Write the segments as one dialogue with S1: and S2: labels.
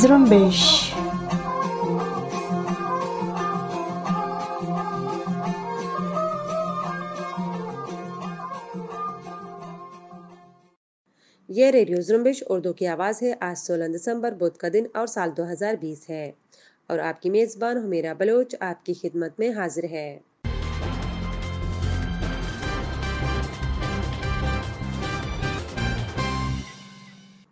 S1: Zrumbish.
S2: यह radio जुम्बिश Urdu की आवाज़ है आज 16 दिसंबर बुध का दिन और साल 2020 है और आपकी मेज़बान हमेरा बलोच आपकी खिदमत में हाजिर है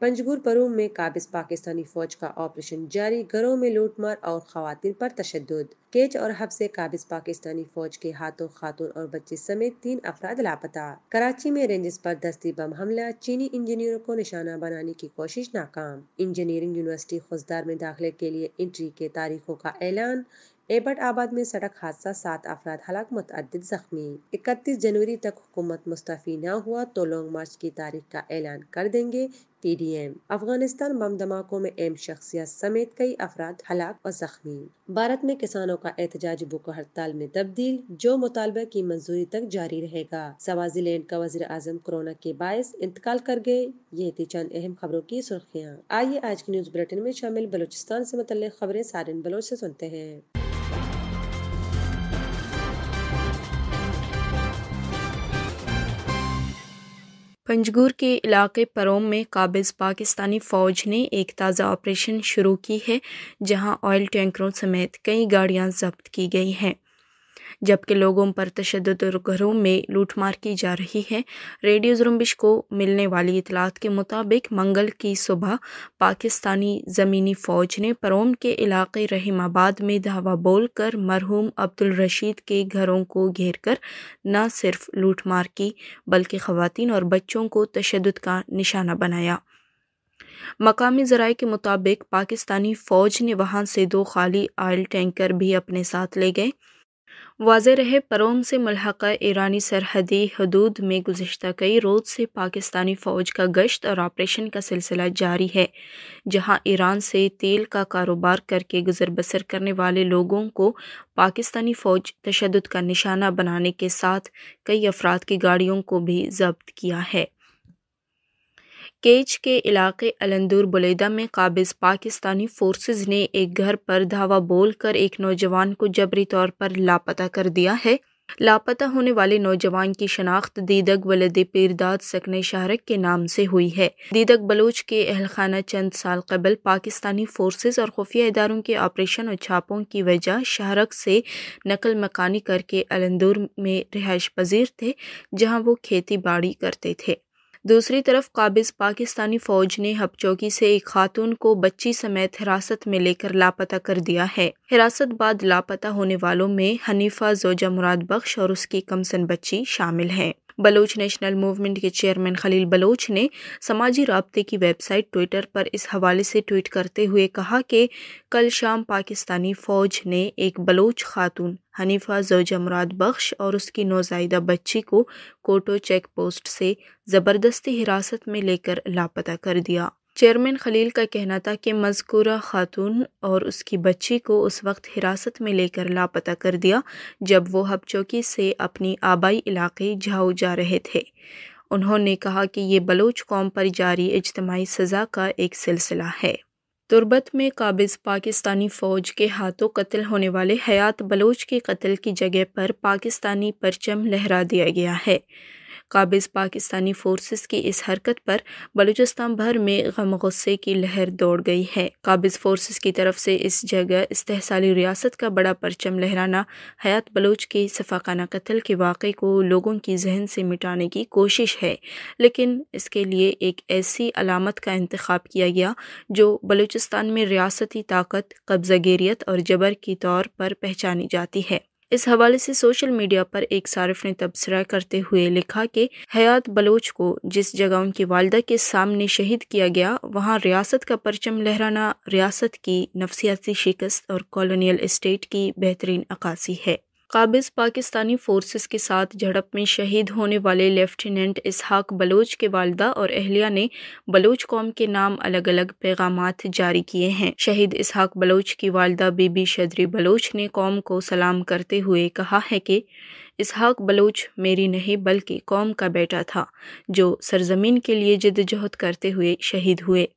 S2: पंजगुर परूम में काबिज पाकिस्तानी फौज का ऑपरेशन जारी घरों में लूटमार और खातन पर तशद केच और हब से काबिज पाकिस्तानी फौज के हाथों खातून और बच्चे समेत तीन अफराद लापता कराची में रेंजेस पर दस्ती बम हमला चीनी इंजीनियरों को निशाना बनाने की कोशिश नाकाम इंजीनियरिंग यूनिवर्सिटी खुशदार में दाखिले के लिए इंट्री के तारीखों का ऐलान एबट आबाद में सड़क हादसा सात अफराद हलाक मुतद जख्मी इकतीस जनवरी तक हुकूमत मुस्तफ़ी न हुआ तो लॉन्ग मार्च की तारीख का ऐलान कर देंगे टी डी एम अफगानिस्तान बम धमाकों में एम शख्सियत समेत कई अफराद हलाक और जख्मी भारत में किसानों का एहतजाज भूख हड़ताल में तब्दील जो मुतालबा की मंजूरी तक जारी रहेगा सवाजी लैंड का वजी अजम कोरोना के बायस इंतकाल कर गए ये थी चंद अहम खबरों की सुर्खियाँ आइए आज की न्यूज बुलेटिन में शामिल बलोचिस्तान ऐसी मुतल खबरें सारे बलोच ऐसी सुनते हैं
S1: पंजगूर के इलाके परोम में काबिज़ पाकिस्तानी फ़ौज ने एक ताज़ा ऑपरेशन शुरू की है जहां ऑयल टैंकरों समेत कई गाड़ियां जब्त की गई हैं जबकि लोगों पर तशद और घरों में लूटमार की जा रही है रेडियो जुम्बिश को मिलने वाली इतलात के मुताबिक मंगल की सुबह पाकिस्तानी ज़मीनी फ़ौज ने परोम के इलाके रहीमाबाद में धावा बोलकर मरहूम अब्दुल रशीद के घरों को घेर कर न सिर्फ लूटमार की बल्कि ख़वान और बच्चों को तशद का निशाना बनाया मकामी जराये के मुताबिक पाकिस्तानी फ़ौज ने वहाँ से दो खाली आयल टैंकर भी अपने साथ ले गए वाज रहे परोम से मलहक़ ईरानी सरहदी हदूद में गुज्त कई रोज़ से पाकिस्तानी फ़ौज का गश्त और ऑपरेशन का सिलसिला जारी है जहां ईरान से तेल का कारोबार करके गुजर बसर करने वाले लोगों को पाकिस्तानी फ़ौज तशद का निशाना बनाने के साथ कई अफराद की गाड़ियों को भी जब्त किया है केच के इलाके अलंदूर बलेदा में काबिज पाकिस्तानी फोर्सेज ने एक घर पर धावा बोलकर एक नौजवान को जबरी तौर पर लापता कर दिया है लापता होने वाले नौजवान की शनाख्त दीदक वलद पीरदाद सकने शाहरक के नाम से हुई है दीदक बलोच के अहलखाना चंद साल कबल पाकिस्तानी फोर्सेज और खुफिया इदारों के ऑपरेशन और छापों की वजह शारक से नकल मकानी करके अलंदूर में रिहाइश पजीर थे जहाँ वो खेती बाड़ी करते थे दूसरी तरफ काबिज पाकिस्तानी फौज ने हपचौकी से एक खातून को बच्ची समेत हिरासत में लेकर लापता कर दिया है हिरासत बाद लापता होने वालों में हनीफा जोजा मुराद बख्श और उसकी कमसन बच्ची शामिल है बलोच नेशनल मूवमेंट के चेयरमैन खलील बलोच ने समाजी रबते की वेबसाइट ट्विटर पर इस हवाले से ट्वीट करते हुए कहा कि कल शाम पाकिस्तानी फ़ौज ने एक बलोच खातून हनीफा जोजा बख्श और उसकी नौजायदा बच्ची को कोटो चेक पोस्ट से ज़बरदस्ती हिरासत में लेकर लापता कर दिया चेयरमैन खलील का कहना था कि मजकूरा खातून और उसकी बच्ची को उस वक्त हिरासत में लेकर लापता कर दिया जब वो हब चौकी से अपनी आबाई इलाके झाऊ जा रहे थे उन्होंने कहा कि ये बलोच कौम पर जारी इजतमाही सज़ा का एक सिलसिला है तुर्बत में काबिज पाकिस्तानी फ़ौज के हाथों कत्ल होने वाले हयात बलोच के कत्ल की जगह पर पाकिस्तानी परचम लहरा दिया गया है काबिज पाकिस्तानी फोर्सेस की इस हरकत पर बलूचिस्तान भर में गम गुस्से की लहर दौड़ गई है काबिज फोर्सेस की तरफ से इस जगह इस्तेसाली रियासत का बड़ा परचम लहराना हयात बलोच के सफाकाना कत्ल के वाक़े को लोगों की जहन से मिटाने की कोशिश है लेकिन इसके लिए एक ऐसी अलामत का इंतखब किया गया जो बलूचिस्तान में रियासती ताकत कब्जा और जबर के तौर पर पहचानी जाती है इस हवाले से सोशल मीडिया पर एक सार्फ ने तबसरा करते हुए लिखा कि हयात बलोच को जिस जगह उनकी वालदा के सामने शहीद किया गया वहाँ रियासत का परचम लहराना रियासत की नफसियाती शिकस्त और कॉलोनियल इस्टेट की बेहतरीन अक्सी है काबिज पाकिस्तानी फोर्सेस के साथ झड़प में शहीद होने वाले लेफ्टिनेंट इसहाक बलोच के वालदा और अहलिया ने बलोच कौम के नाम अलग अलग पैगाम जारी किए हैं शहीद इसहाक बलोच की वालदा बीबी शदरी बलोच ने कौम को सलाम करते हुए कहा है कि इसहाक बलोच मेरी नहीं बल्कि कौम का बेटा था जो सरजमीन के लिए जिदजहद करते हुए शहीद हुए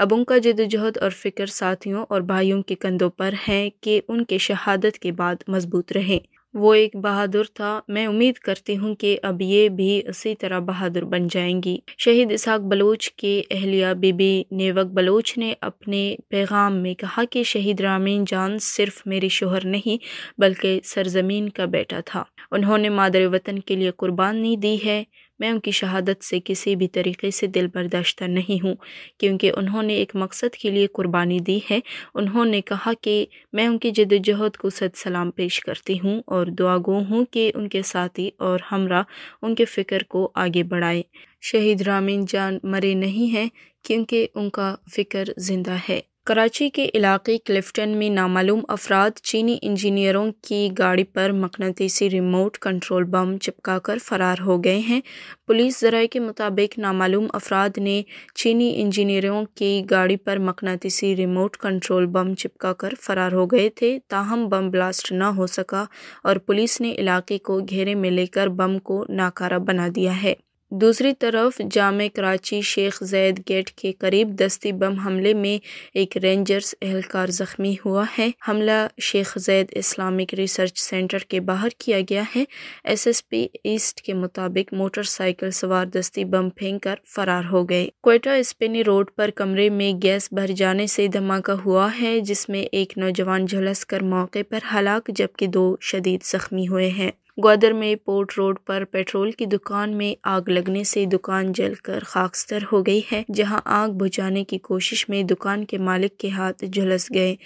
S1: अब उनका जदोजहद और फ़िक्र साथियों और भाइयों के कंधों पर है कि उनके शहादत के बाद मजबूत रहें वो एक बहादुर था मैं उम्मीद करती हूँ कि अब ये भी उसी तरह बहादुर बन जाएंगी शहीद इसहाक बलोच के अहलिया बीबी नेवक बलोच ने अपने पैगाम में कहा कि शहीद रामीन जान सिर्फ मेरे शोहर नहीं बल्कि सरजमीन का बेटा था उन्होंने मादर वतन के लिए कुर्बानी दी है मैं उनकी शहादत से किसी भी तरीके से दिल बर्दाश्त नहीं हूँ क्योंकि उन्होंने एक मकसद के लिए कुर्बानी दी है उन्होंने कहा कि मैं उनकी जदोजहद को सद सलाम पेश करती हूँ और दुआगो हूँ कि उनके साथी और हमरा उनके फ़िक्र को आगे बढ़ाए शहीद रामीन जान मरे नहीं हैं क्योंकि उनका फ़िक्र ज़िंदा है कराची के इलाके क्लिफ्टन में नामालूम अफराद चीनी इंजीनियरों की गाड़ी पर मकनतीसी रिमोट कंट्रोल बम चिपकाकर फ़रार हो गए हैं पुलिस जराये के मुताबिक नामालूम अफराद ने चीनी इंजीनियरों की गाड़ी पर मकनतीसी रिमोट कंट्रोल बम चिपकाकर फ़रार हो गए थे ताहम बम ब्लास्ट न हो सका और पुलिस ने इलाके को घेरे में लेकर बम को नाकारा बना दिया है दूसरी तरफ जाम कराची शेख जैद गेट के करीब दस्ती बम हमले में एक रेंजर्स एहलकार जख्मी हुआ है हमला Sheikh Zayed Islamic research centre के बाहर किया गया है एस एस पी ईस्ट के मुताबिक मोटरसाइकिल सवार दस्ती बम फेंक कर फरार हो गए कोयटा स्पेनी रोड पर कमरे में गैस भर जाने से धमाका हुआ है जिसमें एक नौजवान झुलस कर मौके पर हलाक जबकि दो शदीद जख्मी हुए हैं ग्वादर में पोर्ट रोड पर पेट्रोल की दुकान में आग लगने से दुकान जलकर खाकस्तर हो गई है जहां आग बुझाने की कोशिश में दुकान के मालिक के हाथ झुलस गए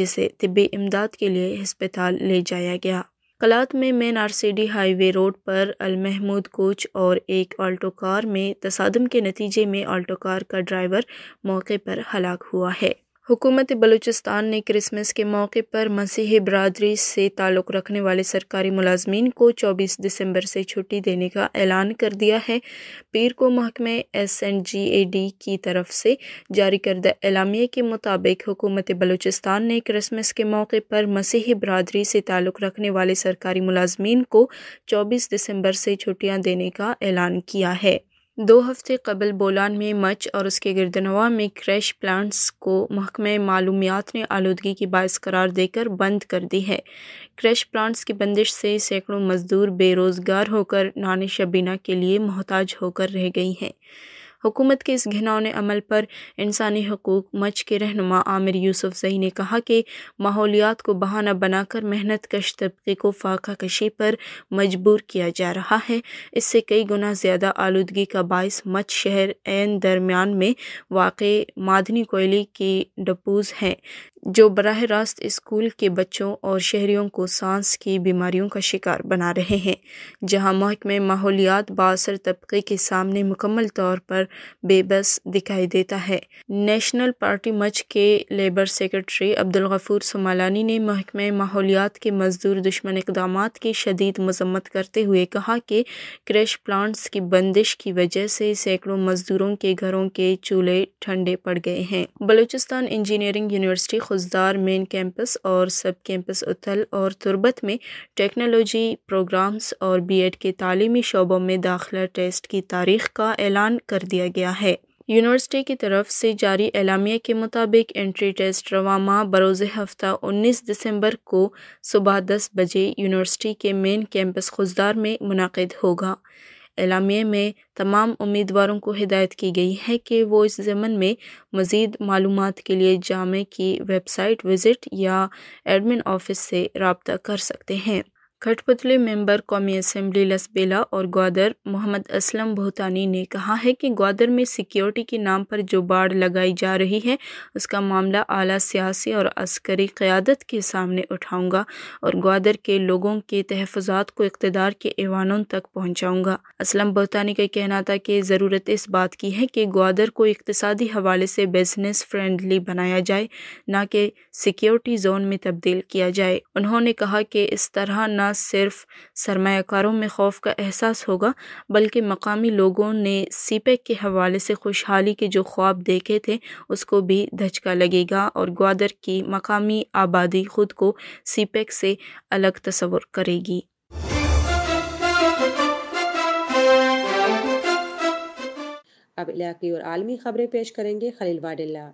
S1: जिसे तिबी इमदाद के लिए अस्पताल ले जाया गया कलात में मेन आरसीडी हाईवे रोड पर अलमहमूद कोच और एक ऑल्टो कार में तसादम के नतीजे में ऑल्टो कार का ड्राइवर मौके पर हलाक हुआ है हुकूमत बलूचिस्तान ने क्रिसमस के मौके पर मसीह बरदरी से ताल्लुक़ रखने वाले सरकारी मुलाजमीन को 24 दिसंबर से छुट्टी देने का ऐलान कर दिया है पीर को महकमे S N G A D की तरफ से जारी करदा एलामिया के मुताबिक हुकूमत बलूचिस्तान ने क्रिसमस के मौके पर मसीह बरदरी से ताल्लुक़ रखने वाले सरकारी मुलाजमीन को चौबीस दिसंबर से छुट्टियाँ देने का ऐलान किया है दो हफ्ते कबल बोलान में मच और उसके गिरदनवा में क्रैश प्लांट्स को महकमे मालूमियात ने आलूदगी की बायस करार देकर बंद कर दी है क्रैश प्लांट्स की बंदिश से सैकड़ों मजदूर बेरोज़गार होकर नान शबीना के लिए मोहताज होकर रह गई हैं हुकूमत के इस घिनौने अमल पर इंसानी हकूक मच के रहनुमा आमिर यूसुफ जही ने कहा कि माहौलियात को बहाना बनाकर मेहनत कश तबके को फाका कशी पर मजबूर किया जा रहा है इससे कई गुना ज़्यादा आलूदगी का बायस मच शहर एन दरमियान में वाक़ मादनी कोयले की डपूज़ हैं जो बरह रास्त स्कूल के बच्चों और शहरीों को सांस की बीमारियों का शिकार बना रहे हैं जहां महकमे माहौलियात बासर तबके के सामने मुकम्मल तौर पर बेबस दिखाई देता है नेशनल पार्टी मच के लेबर सेक्रेटरी अब्दुल गफूर समालानी ने महकमे माहौलियात के मजदूर दुश्मन इकदाम की शदीद मजम्मत करते हुए कहा कि क्रैश प्लांट्स की बंदिश की वजह से सैकड़ों मजदूरों के घरों के चूल्हे ठंडे पड़ गए हैं Balochistan engineering university Khuzdar main campus और सब कैंपस उथल और तुरबत में टेक्नोलॉजी प्रोग्राम्स और बीएड के तालीमी शोबों में दाखिला टेस्ट की तारीख का ऐलान कर दिया गया है यूनिवर्सिटी की तरफ से जारी एलामिया के मुताबिक एंट्री टेस्ट रवामा बरोज़ हफ्ता 19 दिसंबर को सुबह 10 बजे यूनिवर्सिटी के मेन कैंपस खुजदार में मुनद होगा एलामे में तमाम उम्मीदवारों को हिदायत की गई है कि वो इस ज़मन में मज़ीद मालूम के लिए जामे की वेबसाइट विज़िट या एडमिन ऑफिस से रबता कर सकते हैं खटपुतली मेंबर कौमी असम्बली लसबेला और ग्वादर मोहम्मद असलम भूतानी ने कहा है कि ग्वादर में सिक्योरिटी के नाम पर जो बाढ़ लगाई जा रही है उसका मामला आला सियासी और अस्करी क़्यादत के सामने उठाऊंगा और ग्वादर के लोगों के तहफात को इकतदार के ऐवानों तक पहुंचाऊंगा असलम भूतानी का कहना था कि ज़रूरत इस बात की है कि ग्वादर को इकतदी हवाले से बिजनेस फ्रेंडली बनाया जाए ना कि सिक्योरिटी जोन में तब्दील किया जाए उन्होंने कहा कि इस तरह ना सिर्फ सरमाकारों में खौफ का एहसास होगा बल्कि मकामी लोगों ने सीपेक के हवाले से खुशहाली के जो ख्वाब देखे थे उसको भी धचका लगेगा और ग्वादर की मकामी आबादी ख़ुद को सीपेक से
S2: अलग तस्वर करेगी अब इलाकी और आलमी खबरें पेश करेंगे खलील वाडिल्ला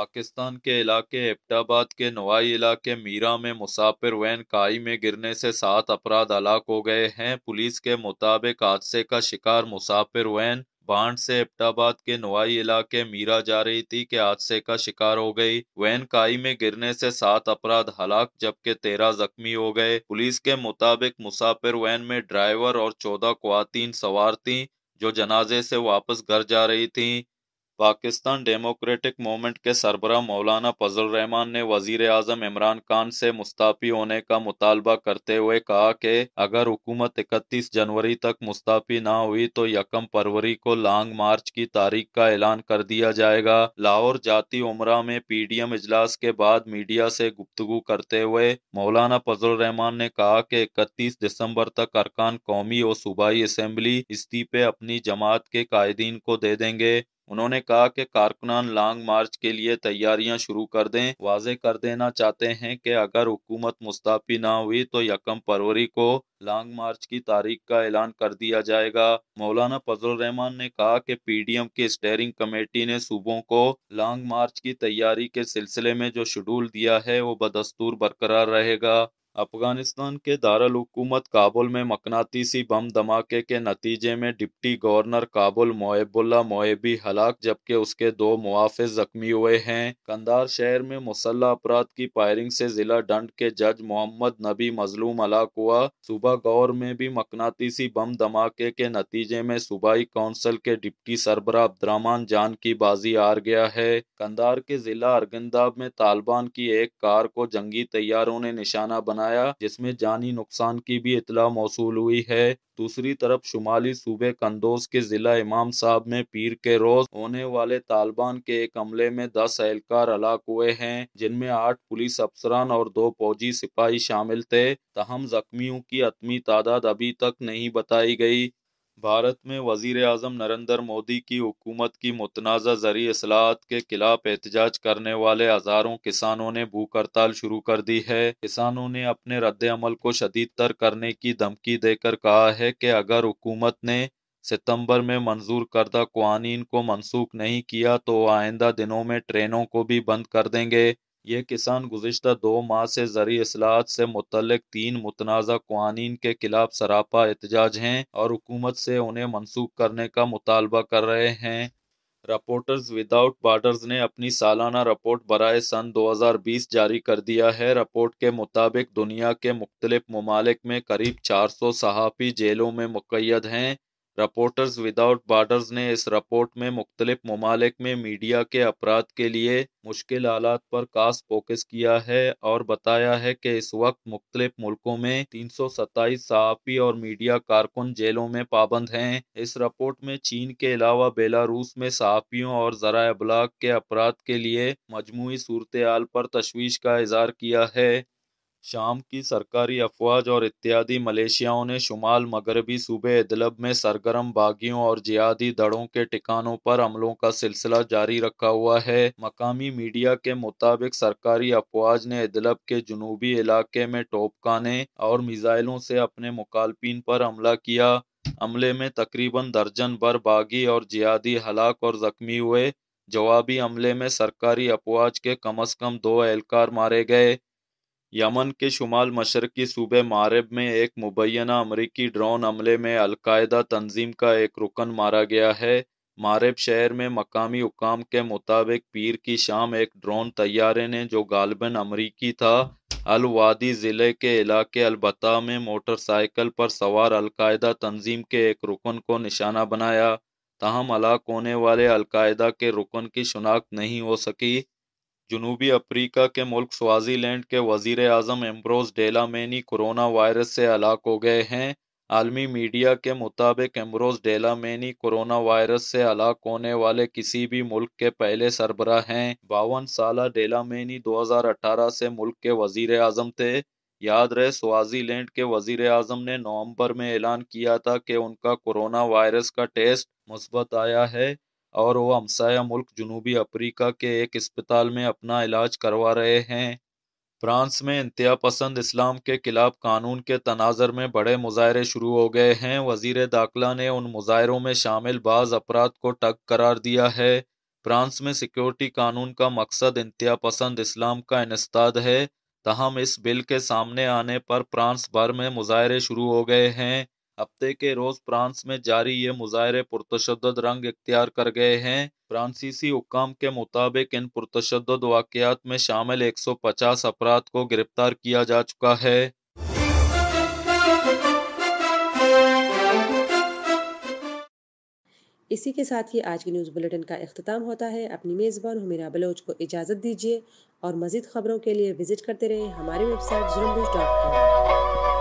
S3: पाकिस्तान के इलाके एबटाबाद के नवाई इलाके मीरा में मुसाफिर वैन काई में गिरने से सात अपराध हलाक हो गए हैं पुलिस के मुताबिक हादसे का शिकार मुसाफिर वैन बाढ़ से एबटाबाद के नवाई इलाके मीरा जा रही थी कि हादसे का शिकार हो गई वैन काई में गिरने से सात अपराध हलाक जबकि तेरह जख्मी हो गए पुलिस के मुताबिक मुसाफिर वैन में ड्राइवर और चौदह खुवान सवार थी जो जनाजे से वापस घर जा रही थी पाकिस्तान डेमोक्रेटिक मूवमेंट के सरबरा मौलाना फजल रहमान ने वजीर अजम इमरान खान से मुस्ताफ़ी होने का मुतालबा करते हुए कहा कि अगर हुकूमत इकतीस जनवरी तक मुस्ताफ़ी ना हुई तो यकम फरवरी को लॉन्ग मार्च की तारीख का ऐलान कर दिया जाएगा लाहौर जाति उमरा में पी डी एम इजलास के बाद मीडिया से गुप्तगु करते हुए मौलाना फजल रहमान ने कहा कि इकतीस दिसंबर तक अरकान कौमी और सूबाई असम्बली इस्तीफे अपनी जमात के कायदीन को दे देंगे उन्होंने कहा कि कारकुनान लॉन्ग मार्च के लिए तैयारियां शुरू कर दें वाजे कर देना चाहते हैं कि अगर हुकूमत मुस्ताफी ना हुई तो यकम फरवरी को लॉन्ग मार्च की तारीख का ऐलान कर दिया जाएगा मौलाना फजल रहमान ने कहा कि पीडीएम की स्टेयरिंग कमेटी ने सूबों को लॉन्ग मार्च की तैयारी के सिलसिले में जो शेड्यूल दिया है वो बदस्तूर बरकरार रहेगा अफगानिस्तान के हुकूमत काबुल में मकनातीसी बम धमाके के नतीजे में डिप्टी गवर्नर काबुल मोहबुल्ला मोहबी हलाक जबकि उसके दो मुआफ़ जख्मी हुए हैं कंदार शहर में मुसल्ह अपराध की फायरिंग से जिला डंड के जज मोहम्मद नबी मजलूम हलाक हुआ सुबह गौर में भी मकनातीसी बम धमाके के नतीजे में सूबाई काउंसिल के डिप्टी सरबरा अब्दरमान जान की बाजी हार गया है कंदार के जिला अरगंदाब में तालिबान की एक कार को जंगी तैयारों ने निशाना बना बनाया जिसमें जानी नुकसान की भी इतला मौसू हुई है दूसरी तरफ शुमाली सूबे कंदोज के जिला इमाम साहब में पीर के रोज होने वाले तालिबान के एक हमले में दस एहलकार हलाक हुए हैं जिनमें आठ पुलिस अफसरान और दो फौजी सिपाही शामिल थे तहम जख्मियों की अतमी तादाद अभी तक नहीं बताई गई भारत में वजीर अजम नरेंद्र मोदी की हुकूमत की मुतनाज़ा ज़रिए असलाहत के खिलाफ एहतजाज करने वाले हज़ारों किसानों ने भूख हड़ताल शुरू कर दी है किसानों ने अपने रद्द अमल को शदीद तर करने की धमकी देकर कहा है कि अगर हुकूमत ने सितंबर में मंजूर करदा कवानीन को मनसूख नहीं किया तो आइंदा दिनों में ट्रेनों को भी बंद कर देंगे ये किसान गुजशत दो माह से ज़रिए असलाहत से मुतलक तीन मुतनाज़ कवानीन के खिलाफ सरापा एहतजाज हैं और हुकूमत से उन्हें मनसूख करने का मुतालबा कर रहे हैं रपोर्टर्स विदाउट बार्डर्स ने अपनी सालाना रिपोर्ट बरए सन 2020 जारी कर दिया है रिपोर्ट के मुताबिक दुनिया के मुख्तलिफ ममालिक में करीब 400 सहाफ़ी जेलों में मुकैद हैं रिपोर्टर्स विदाउट बॉर्डर्स ने इस रिपोर्ट में मुख्तलिफ ममालिक में मीडिया के अपराध के लिए मुश्किल हालात पर खास फोकस किया है और बताया है कि इस वक्त मुख्तलिफ मुल्कों में तीन सौ सत्ताईस सहाफ़ी और मीडिया कारकुन जेलों में पाबंद हैं इस रिपोर्ट में चीन के अलावा बेलारूस में सहाफ़ियों और ज़रा अबलाग के अपराध के लिए मजमू सूरत पर तशवीश का इजहार किया है शाम की सरकारी अफवाज और इत्यादि मलेशियाओं ने शुमाल मगरबी सूबे इदलब में सरगर्म बागियों और जियादी दड़ों के ठिकानों पर हमलों का सिलसिला जारी रखा हुआ है मकामी मीडिया के मुताबिक सरकारी अफवाज ने इदलब के जनूबी इलाके में टोपकाने और मिज़ाइलों से अपने मुकालपिन पर हमला किया हमले में तकरीबन दर्जन भर बागी और जिहादी हलाक और जख्मी हुए जवाबी हमले में सरकारी अफवाज के कम अज कम दो एहलकार मारे गए यमन के शुमाल मशरकी सूबे मारब में एक मुबैना अमरीकी ड्रोन हमले में अलकायदा तंजीम का एक रुकन मारा गया है मारब शहर में मकामी हुकाम के मुताबिक पीर की शाम एक ड्रोन तैयारे ने जो गालबन अमरीकी था अलवादी ज़िले के इलाके अलबत्ता में मोटरसाइकिल पर सवार अलकायदा तंजीम के एक रुकन को निशाना बनाया तहम हलाक होने वाले अलकायदा के रुकन की शनाख्त नहीं हो सकी जनूबी अफ्रीका के मुल्क स्वाजीलैंड के वजीर अजम एम्ब्रोस मैनी कोरोना वायरस से हलाक हो गए हैं आलमी मीडिया के मुताबिक एम्ब्रोस मैनी कोरोना वायरस से हलाक होने वाले किसी भी मुल्क के पहले सरबरा हैं बावन साल हज़ार 2018 से मुल्क के वजीर अजम थे याद रहे स्वाजीलैंड के वजीर अजम ने नवंबर में ऐलान किया था कि उनका कोरोना वायरस का टेस्ट मुस्बत आया है और वो हमसाया मुल्क जनूबी अफ्रीका के एक अस्पताल में अपना इलाज करवा रहे हैं फ्रांस में इंतहा पसंद इस्लाम के खिलाफ कानून के तनाजर में बड़े मुजाहरे शुरू हो गए हैं वजीर दाखिला ने उन मुजाहरों में शामिल बाज़ अफराद को टक करार दिया है फ्रांस में सिक्योरिटी कानून का मकसद इंतहा पसंद इस्लाम का इनस्ताद है तहम इस बिल के सामने आने पर फ्रांस भर में मुजाहरे शुरू हो गए हैं हफ्ते के रोज फ्रांस में जारी ये मुजाहरे पुरतशद रंग इख्तियार कर गए हैं फ्रांसीसी हुकाम के मुताबिक इन पुरतशद वाक़ात में शामिल एक सौ पचास अफराद को गिरफ्तार किया जा चुका है
S2: इसी के साथ ही आज की न्यूज़ बुलेटिन का अख्ताम होता है अपनी मेज़बान हुमेरा बलोच को इजाज़त दीजिए और मज़ीद खबरों के लिए विज़िट करते रहें हमारी वेबसाइट जुलम्बूज डॉट कॉम